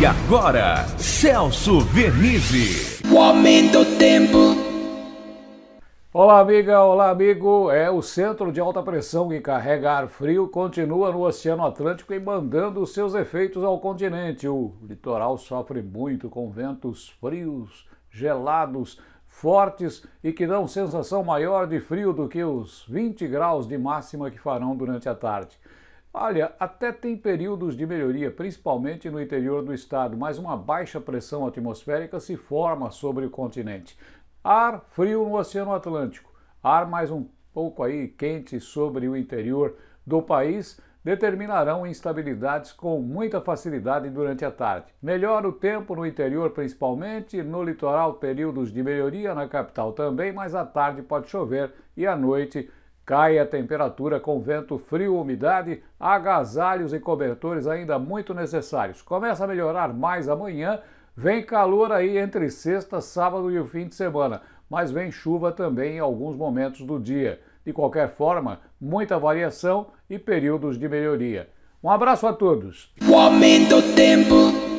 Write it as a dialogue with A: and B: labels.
A: E agora, Celso Vernizzi. O aumento do tempo. Olá, amiga, olá, amigo. É o centro de alta pressão que carrega ar frio continua no Oceano Atlântico e mandando os seus efeitos ao continente. O litoral sofre muito com ventos frios, gelados, fortes e que dão sensação maior de frio do que os 20 graus de máxima que farão durante a tarde. Olha, até tem períodos de melhoria, principalmente no interior do estado, mas uma baixa pressão atmosférica se forma sobre o continente. Ar frio no Oceano Atlântico, ar mais um pouco aí quente sobre o interior do país, determinarão instabilidades com muita facilidade durante a tarde. Melhora o tempo no interior, principalmente, no litoral, períodos de melhoria, na capital também, mas à tarde pode chover e à noite Cai a temperatura com vento frio, umidade, agasalhos e cobertores ainda muito necessários. Começa a melhorar mais amanhã, vem calor aí entre sexta, sábado e o fim de semana, mas vem chuva também em alguns momentos do dia. De qualquer forma, muita variação e períodos de melhoria. Um abraço a todos. O aumento do tempo.